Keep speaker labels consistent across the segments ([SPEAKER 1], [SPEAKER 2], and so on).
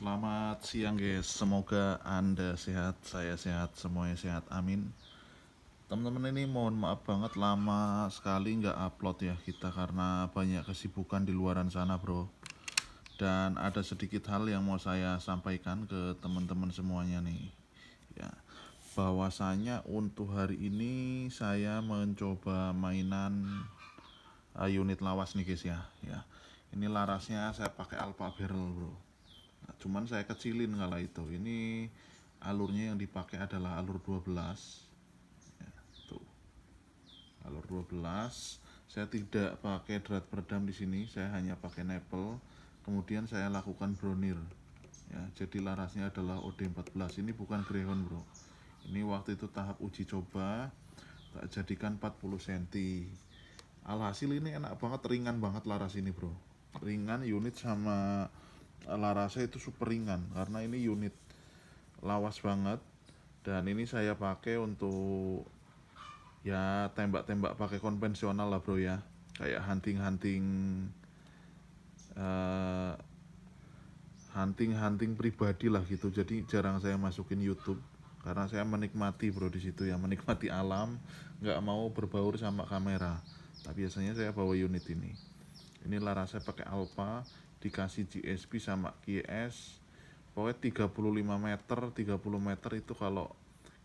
[SPEAKER 1] Selamat siang guys, semoga Anda sehat, saya sehat, semuanya sehat, amin Teman-teman ini mohon maaf banget lama sekali nggak upload ya kita karena banyak kesibukan di luaran sana bro Dan ada sedikit hal yang mau saya sampaikan ke teman-teman semuanya nih ya Bahwasanya untuk hari ini saya mencoba mainan eh, unit lawas nih guys ya ya ini larasnya saya pakai alpha barrel bro Nah, cuman saya kecilin kala itu ini alurnya yang dipakai adalah alur 12 ya, tuh alur 12 saya tidak pakai drat peredam di sini saya hanya pakai nepel kemudian saya lakukan bronir ya jadi larasnya adalah OD14 ini bukan greyhound bro ini waktu itu tahap uji coba tak jadikan 40 cm alhasil ini enak banget ringan banget laras ini bro ringan unit sama larasnya itu super ringan karena ini unit lawas banget dan ini saya pakai untuk ya tembak-tembak pakai konvensional lah bro ya kayak hunting-hunting hunting eh, hunting-hunting pribadi lah gitu jadi jarang saya masukin YouTube karena saya menikmati bro di situ ya menikmati alam nggak mau berbaur sama kamera tapi nah, biasanya saya bawa unit ini ini larasnya pakai Alpha dikasih GSP sama GS pokoknya 35 meter 30 meter itu kalau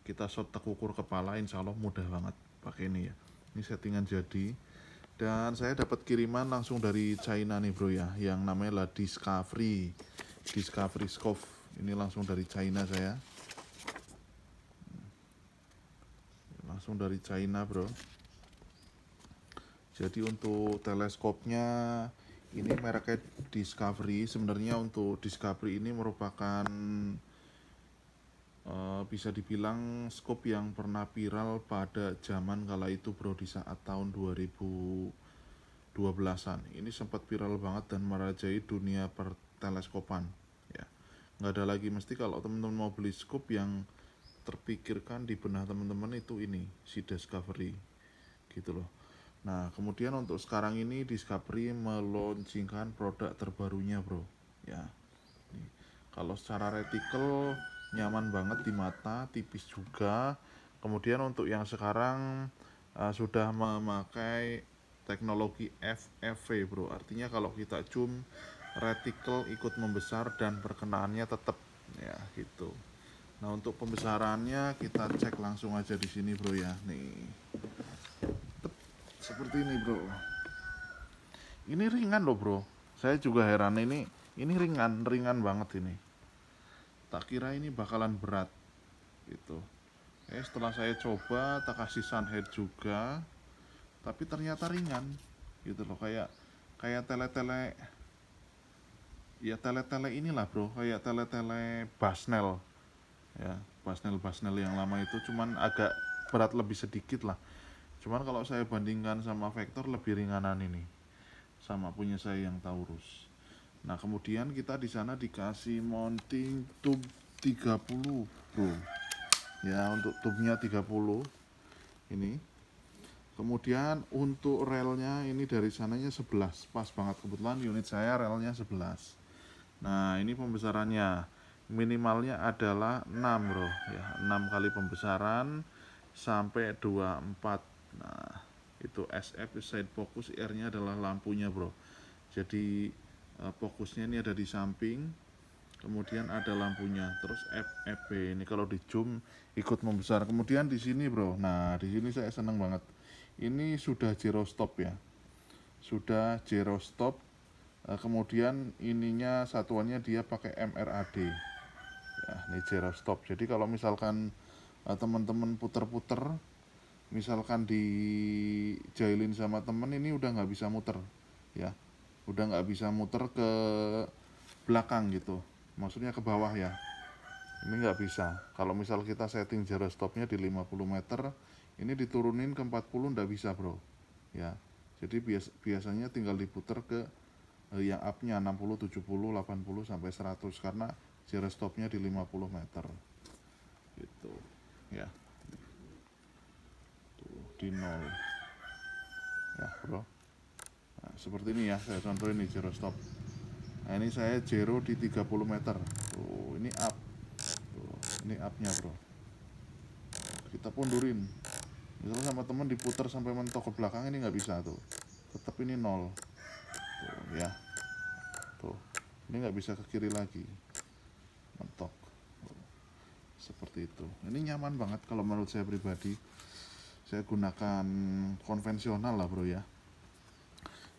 [SPEAKER 1] kita shot tekukur kepala insya Allah mudah banget pakai ini ya ini settingan jadi dan saya dapat kiriman langsung dari China nih bro ya yang namanya lah Discovery Discovery Scope ini langsung dari China saya langsung dari China bro jadi untuk teleskopnya ini mereknya Discovery sebenarnya untuk Discovery ini merupakan uh, bisa dibilang skop yang pernah viral pada zaman kala itu bro di saat tahun 2012-an ini sempat viral banget dan merajai dunia perteleskopan ya nggak ada lagi mesti kalau teman-teman mau beli skop yang terpikirkan di benah teman-teman itu ini si discovery gitu loh Nah, kemudian untuk sekarang ini Discovery meluncurkan produk terbarunya, Bro. Ya. Nih. Kalau secara reticle nyaman banget di mata, tipis juga. Kemudian untuk yang sekarang uh, sudah memakai teknologi FFV, Bro. Artinya kalau kita zoom reticle ikut membesar dan perkenaannya tetap ya gitu. Nah, untuk pembesarannya kita cek langsung aja di sini, Bro ya. Nih seperti ini bro ini ringan loh bro saya juga heran ini ini ringan ringan banget ini tak kira ini bakalan berat gitu eh setelah saya coba tak kasih sunhead juga tapi ternyata ringan gitu loh kayak kayak tele-tele ya tele-tele inilah bro kayak tele-tele basnel ya basnel basnel yang lama itu cuman agak berat lebih sedikit lah cuman kalau saya bandingkan sama vektor lebih ringanan ini sama punya saya yang Taurus nah kemudian kita di sana dikasih mounting tube 30 bro ya untuk tubnya 30 ini kemudian untuk relnya ini dari sananya 11 pas banget kebetulan unit saya relnya 11 nah ini pembesarannya minimalnya adalah 6 bro ya 6 kali pembesaran sampai 24 nah itu SF side focus R nya adalah lampunya bro jadi eh, fokusnya ini ada di samping kemudian ada lampunya terus fp ini kalau di zoom ikut membesar kemudian di sini bro nah di sini saya seneng banget ini sudah zero stop ya sudah zero stop eh, kemudian ininya satuannya dia pakai MRAD ya ini zero stop jadi kalau misalkan eh, teman-teman puter-puter misalkan di dijailin sama temen ini udah nggak bisa muter ya udah nggak bisa muter ke belakang gitu maksudnya ke bawah ya ini nggak bisa kalau misal kita setting jarak stopnya di 50 meter ini diturunin ke 40 nggak bisa bro ya jadi bias biasanya tinggal diputer ke eh, yang upnya 60, 70, 80 sampai 100 karena jarak stopnya di 50 meter gitu ya di nol ya bro nah, seperti ini ya saya contoh ini zero stop nah ini saya zero di 30 meter tuh ini up tuh, ini upnya bro kita pundurin misalnya sama temen diputar sampai mentok ke belakang ini nggak bisa tuh tetap ini nol tuh, ya tuh ini nggak bisa ke kiri lagi mentok seperti itu ini nyaman banget kalau menurut saya pribadi saya gunakan konvensional lah bro ya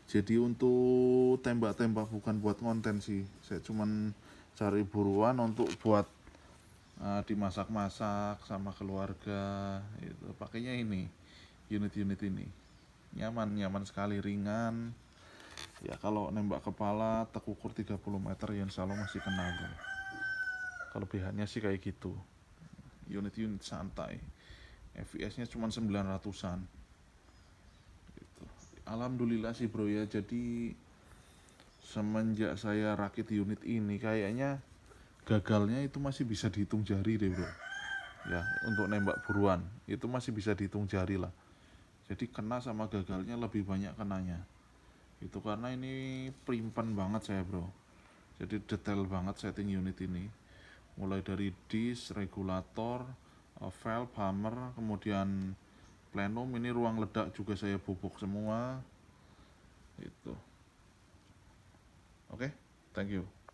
[SPEAKER 1] jadi untuk tembak-tembak bukan buat konten sih saya cuman cari buruan untuk buat uh, dimasak-masak sama keluarga itu pakainya ini unit-unit ini nyaman nyaman sekali ringan ya kalau nembak kepala tekukur 30 meter yang selalu masih kena kalau kelebihannya sih kayak gitu unit-unit santai fps nya cuma 900an gitu. Alhamdulillah sih bro ya jadi semenjak saya rakit unit ini kayaknya gagalnya itu masih bisa dihitung jari deh bro ya untuk nembak buruan itu masih bisa dihitung jari lah jadi kena sama gagalnya lebih banyak kenanya itu karena ini primpen banget saya bro jadi detail banget setting unit ini mulai dari disk regulator valve hammer kemudian plenum ini ruang ledak juga saya bubuk semua itu oke okay, thank you